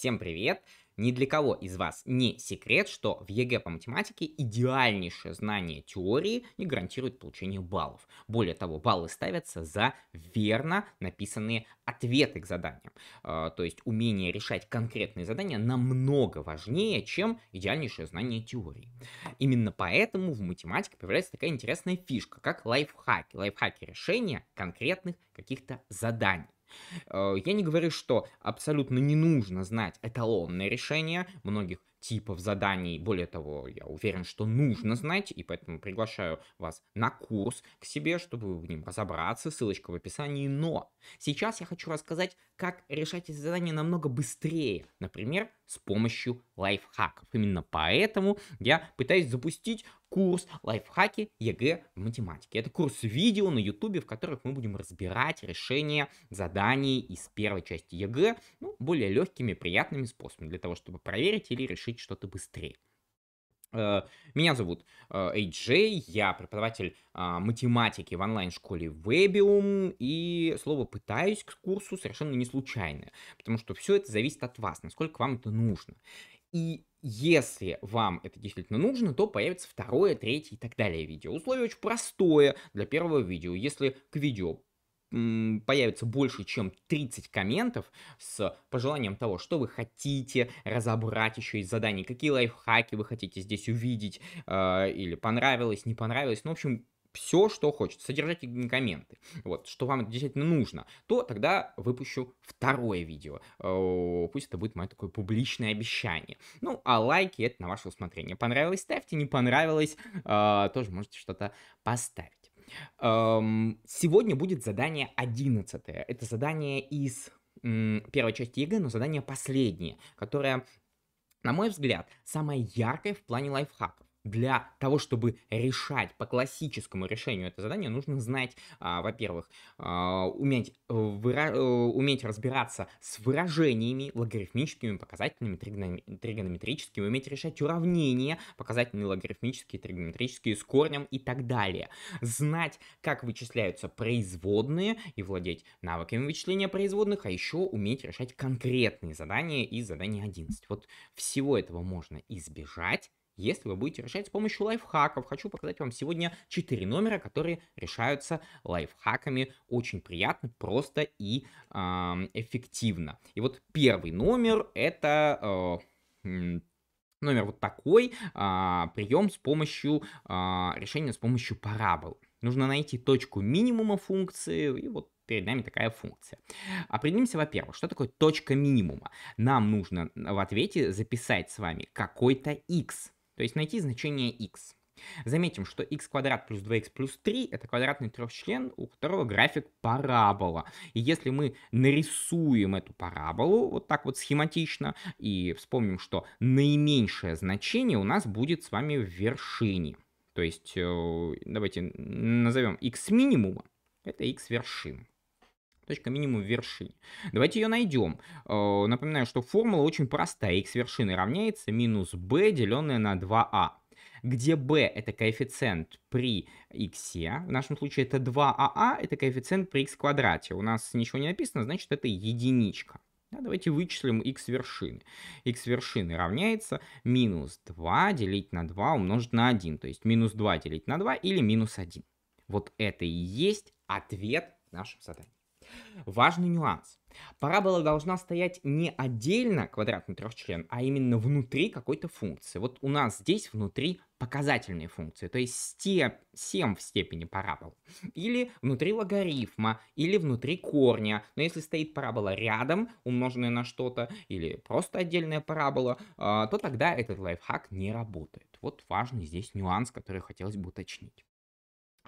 Всем привет! Ни для кого из вас не секрет, что в ЕГЭ по математике идеальнейшее знание теории не гарантирует получение баллов. Более того, баллы ставятся за верно написанные ответы к заданиям. А, то есть умение решать конкретные задания намного важнее, чем идеальнейшее знание теории. Именно поэтому в математике появляется такая интересная фишка, как лайфхаки. Лайфхаки решения конкретных каких-то заданий. Э, я не говорю, что абсолютно не нужно знать эталонное решение многих типов заданий. Более того, я уверен, что нужно знать, и поэтому приглашаю вас на курс к себе, чтобы в нем разобраться, ссылочка в описании. Но сейчас я хочу рассказать, как решать эти задания намного быстрее, например, с помощью лайфхаков. Именно поэтому я пытаюсь запустить курс «Лайфхаки ЕГЭ в математике». Это курс видео на ютубе в которых мы будем разбирать решения заданий из первой части ЕГЭ ну, более легкими, приятными способами для того, чтобы проверить или решить что-то быстрее. Э, меня зовут э, Эйджей, я преподаватель а, математики в онлайн-школе Webium, и слово «пытаюсь» к курсу совершенно не случайное, потому что все это зависит от вас, насколько вам это нужно. И если вам это действительно нужно, то появится второе, третье и так далее видео. Условие очень простое для первого видео. Если к видео появится больше, чем 30 комментов с пожеланием того, что вы хотите разобрать еще из заданий, какие лайфхаки вы хотите здесь увидеть, э, или понравилось, не понравилось. Ну, в общем, все, что хочет, содержать комменты, вот, что вам действительно нужно, то тогда выпущу второе видео. Пусть это будет мое такое публичное обещание. Ну, а лайки это на ваше усмотрение. Понравилось, ставьте, не понравилось, а, тоже можете что-то поставить. Эм, сегодня будет задание 11. Это задание из первой части ЕГЭ, но задание последнее, которое, на мой взгляд, самое яркое в плане лайфхаков для того, чтобы решать по классическому решению это задание, нужно знать, а, во-первых, а, уметь, э, выра- э, уметь разбираться с выражениями, логарифмическими, показательными, тригонометрическими, уметь решать уравнения, показательные, логарифмические, тригонометрические, с корнем и так далее. Знать, как вычисляются производные и владеть навыками вычисления производных, а еще уметь решать конкретные задания и задания 11. Вот всего этого можно избежать, если вы будете решать с помощью лайфхаков. Хочу показать вам сегодня 4 номера, которые решаются лайфхаками очень приятно, просто и э, эффективно. И вот первый номер это... Э, Номер вот такой, а, прием с помощью, а, решения с помощью парабол. Нужно найти точку минимума функции, и вот перед нами такая функция. Определимся, во-первых, что такое точка минимума. Нам нужно в ответе записать с вами какой-то x то есть найти значение x. Заметим, что x квадрат плюс 2x плюс 3 это квадратный трехчлен, у которого график парабола. И если мы нарисуем эту параболу вот так вот схематично и вспомним, что наименьшее значение у нас будет с вами в вершине. То есть э, давайте назовем x минимума, это x вершины точка минимум в вершине. Давайте ее найдем. Э, напоминаю, что формула очень простая. x вершины равняется минус b, деленное на 2a а. где b это коэффициент при x, в нашем случае это 2аа, а, это коэффициент при x квадрате. У нас ничего не написано, значит это единичка. Да, давайте вычислим x вершины. x вершины равняется минус 2 делить на 2 умножить на 1, то есть минус 2 делить на 2 или минус 1. Вот это и есть ответ нашим заданиям. Важный нюанс. Парабола должна стоять не отдельно квадратный трехчлен, а именно внутри какой-то функции. Вот у нас здесь внутри показательные функции, то есть степ, 7 в степени парабол, или внутри логарифма, или внутри корня. Но если стоит парабола рядом, умноженная на что-то, или просто отдельная парабола, а, то тогда этот лайфхак не работает. Вот важный здесь нюанс, который хотелось бы уточнить.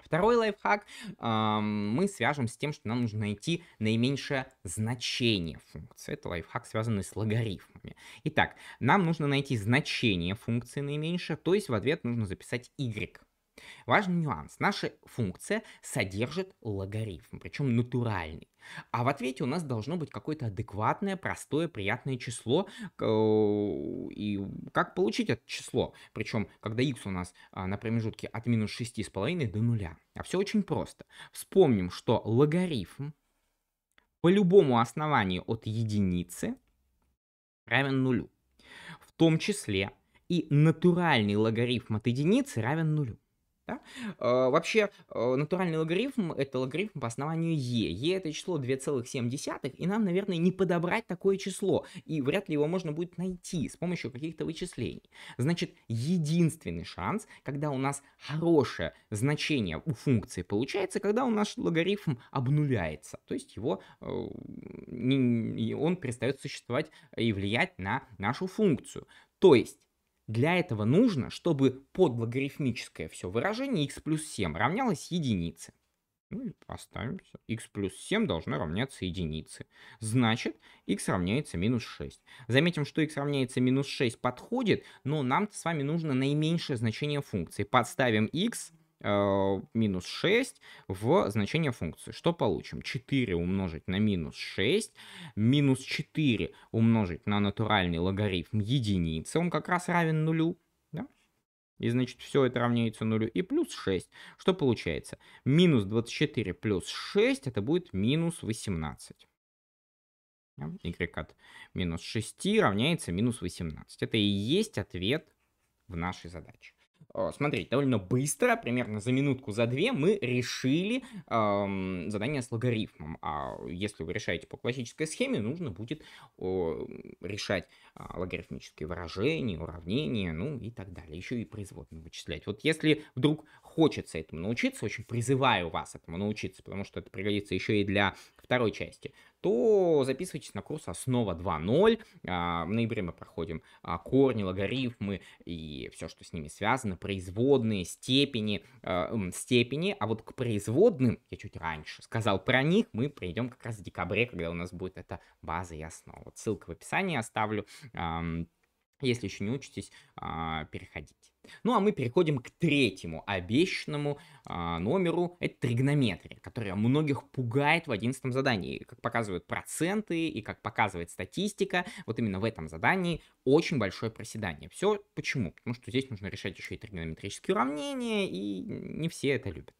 Второй лайфхак э, мы свяжем с тем, что нам нужно найти наименьшее значение функции. Это лайфхак, связанный с логарифмами. Итак, нам нужно найти значение функции наименьшее, то есть в ответ нужно записать y Важный нюанс. Наша функция содержит логарифм, причем натуральный. А в ответе у нас должно быть какое-то адекватное, простое, приятное число. Э, и как получить это число? Причем, когда x у нас а, на промежутке от минус 6,5 до 0. А все очень просто. Вспомним, что логарифм по любому основанию от единицы равен нулю. В том числе и натуральный логарифм от единицы равен нулю. Да? А, вообще, а, натуральный логарифм — это логарифм по основанию е. е это число 2,7, и нам, наверное, не подобрать такое число, и вряд ли его можно будет найти с помощью каких-то вычислений. Значит, единственный шанс, когда у нас хорошее значение у функции получается, когда у нас логарифм обнуляется, то есть его, э, он перестает существовать и влиять на нашу функцию. То есть для этого нужно, чтобы подлогарифмическое все выражение x плюс 7 равнялось единице. Ну и поставим x плюс 7 должно равняться единице. Значит, x равняется минус 6. Заметим, что x равняется минус 6 подходит, но нам с вами нужно наименьшее значение функции. Подставим x Э, минус 6 в значение функции. Что получим? 4 умножить на минус 6, минус 4 умножить на натуральный логарифм единицы, он как раз равен нулю. Да? И значит, все это равняется нулю. И плюс 6. Что получается? Минус 24 плюс 6, это будет минус 18 y от минус 6 равняется минус 18. Это и есть ответ в нашей задаче. Э, смотрите, довольно быстро, примерно за минутку, за две, мы решили э, задание с логарифмом. А если вы решаете по классической схеме, нужно будет о, решать э, логарифмические выражения, уравнения, ну и так далее. Еще и производные вычислять. Вот если вдруг хочется этому научиться, очень призываю вас этому научиться, потому что это пригодится еще и для второй части, то записывайтесь на курс «Основа 2.0». А, в ноябре мы проходим а, корни, логарифмы и все, что с ними связано, производные, степени, а, степени. А вот к производным, я чуть раньше сказал про них, мы придем как раз в декабре, когда у нас будет эта база и основа. Ссылка в описании оставлю. Если еще не учитесь, переходите. Ну а мы переходим к третьему обещанному э, номеру, это тригонометрия, которая многих пугает в одиннадцатом задании. Как показывают проценты и как показывает статистика, вот именно в этом задании очень большое проседание. Все почему? Потому что здесь нужно решать еще и тригонометрические уравнения, и не все это любят.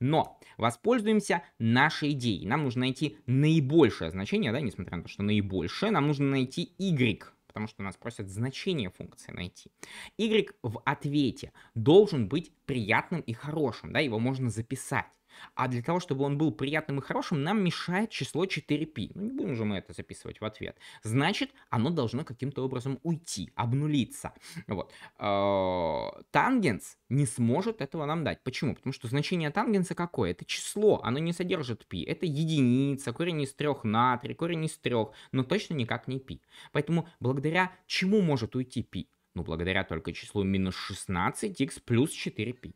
Но воспользуемся нашей идеей. Нам нужно найти наибольшее значение, да, несмотря на то, что наибольшее, нам нужно найти y потому что нас просят значение функции найти. Y в ответе должен быть приятным и хорошим, да, его можно записать. А для того, чтобы он был приятным и хорошим, нам мешает число 4π. Ну, не будем же мы это записывать в ответ. Значит, оно должно каким-то образом уйти, обнулиться. Вот. Э, тангенс не сможет этого нам дать. Почему? Потому что значение тангенса какое? Это число, оно не содержит π. Это единица, корень из 3 на 3, корень из 3, но точно никак не π. Поэтому благодаря чему может уйти π? Ну, благодаря только числу минус 16х плюс 4π.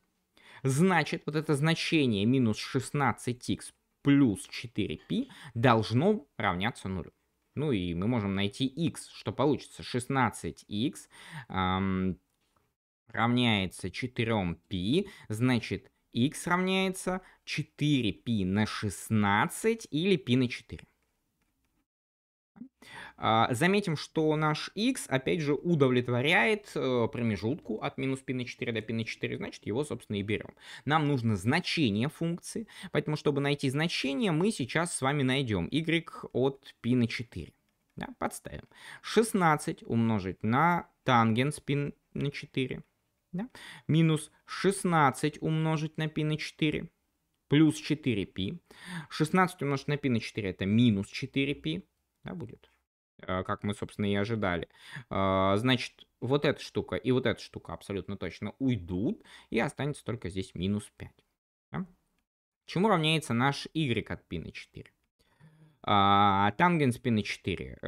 Значит, вот это значение минус 16х плюс 4π должно равняться нулю. Ну и мы можем найти x, что получится 16x эм, равняется 4π, значит x равняется 4π на 16 или π на 4. А, заметим, что наш x, опять же, удовлетворяет э, промежутку от минус π на 4 до π на 4, значит, его, собственно, и берем. Нам нужно значение функции, поэтому, чтобы найти значение, мы сейчас с вами найдем y от π на 4. Да, подставим. 16 умножить на тангенс π на 4. Да? Минус 16 умножить на π на 4 плюс 4π. 16 умножить на π на 4 это минус 4π. Да, будет Э, как мы, собственно, и ожидали. А, значит, вот эта штука и вот эта штука абсолютно точно уйдут, и останется только здесь минус 5. Да? Чему равняется наш y от π на 4? А, тангенс π на 4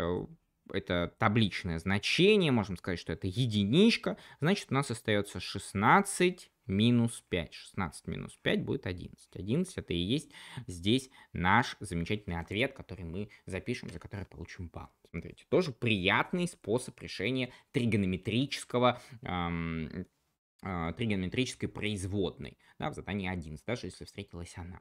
это табличное значение, можем сказать, что это единичка, значит у нас остается 16 минус 5. 16 минус 5 будет 11. 11 это и есть здесь наш замечательный ответ, который мы запишем, за который получим балл. Смотрите, тоже приятный способ решения тригонометрического эм, а, тригонометрической производной, да, в задании 11, даже если встретилась она.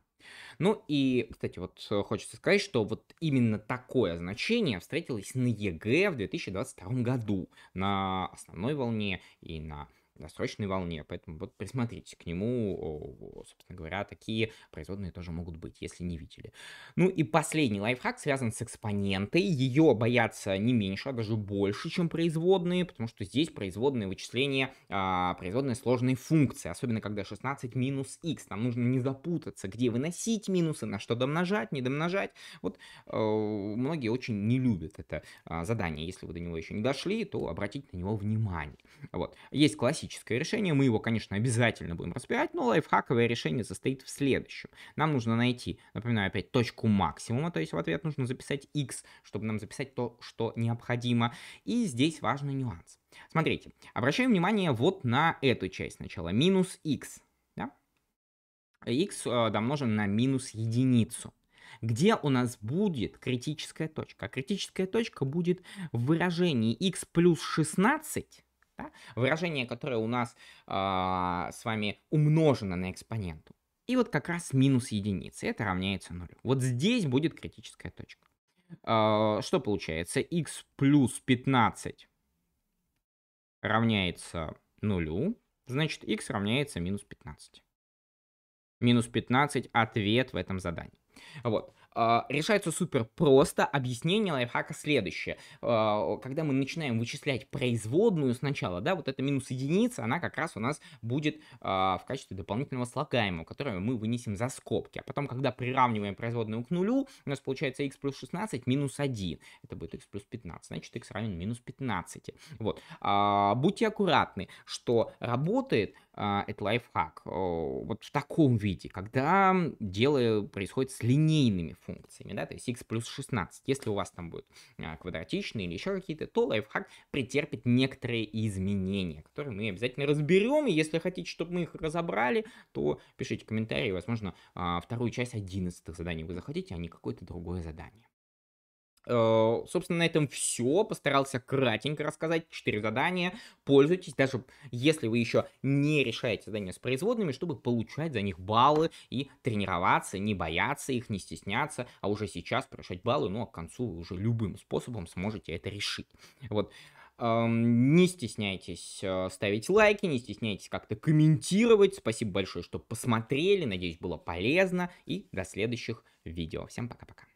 Ну и, кстати, вот э, хочется сказать, что вот именно такое значение встретилось на ЕГЭ в 2022 году на основной волне и на на срочной волне, поэтому вот присмотритесь к нему, собственно говоря, такие производные тоже могут быть, если не видели. Ну и последний лайфхак связан с экспонентой, ее боятся не меньше, а даже больше, чем производные, потому что здесь производные вычисления, а, производные сложные функции, особенно когда 16 минус x, нам нужно не запутаться, где выносить минусы, на что домножать, не домножать, вот э, многие очень не любят это а, задание, если вы до него еще не дошли, то обратите на него внимание. Вот. Есть классические классическое решение, мы его, конечно, обязательно будем разбирать, но лайфхаковое решение состоит в следующем. Нам нужно найти, напоминаю, опять точку максимума, то есть в ответ нужно записать x, чтобы нам записать то, что необходимо. И здесь важный нюанс. Смотрите, обращаем внимание вот на эту часть сначала, минус x, да? x э, домножим на минус единицу где у нас будет критическая точка. критическая точка будет в выражении x плюс 16 да? выражение, которое у нас э, с вами умножено на экспоненту. И вот как раз минус единицы, это равняется нулю. Вот здесь будет критическая точка. Э, что получается? x плюс 15 равняется нулю, значит x равняется минус 15. Минус 15 ответ в этом задании. Вот. А, решается супер просто. Объяснение лайфхака следующее. А, когда мы начинаем вычислять производную сначала, да, вот эта минус единица, она как раз у нас будет а, в качестве дополнительного слагаемого, которое мы вынесем за скобки. А потом, когда приравниваем производную к нулю, у нас получается x плюс 16 минус 1. Это будет x плюс 15, значит x равен минус 15. Вот. Будьте аккуратны, что работает это лайфхак вот в таком виде, когда дело происходит с линейными функциями, да, то есть x плюс 16. Если у вас там будет а, квадратичные или еще какие-то, то лайфхак претерпит некоторые изменения, которые мы обязательно разберем, и если хотите, чтобы мы их разобрали, то пишите комментарии, возможно, а, вторую часть 11 заданий вы захотите, а не какое-то другое задание. Э, собственно, на этом все. Постарался кратенько рассказать. Четыре задания. Пользуйтесь, даже если вы еще не решаете задания с производными, чтобы получать за них баллы и тренироваться, не бояться их, не стесняться, а уже сейчас превышать баллы, ну а к концу вы уже любым способом сможете это решить. Вот. Эм, не стесняйтесь э, ставить лайки, не стесняйтесь как-то комментировать. Спасибо большое, что посмотрели. Надеюсь, было полезно. И до следующих видео. Всем пока-пока.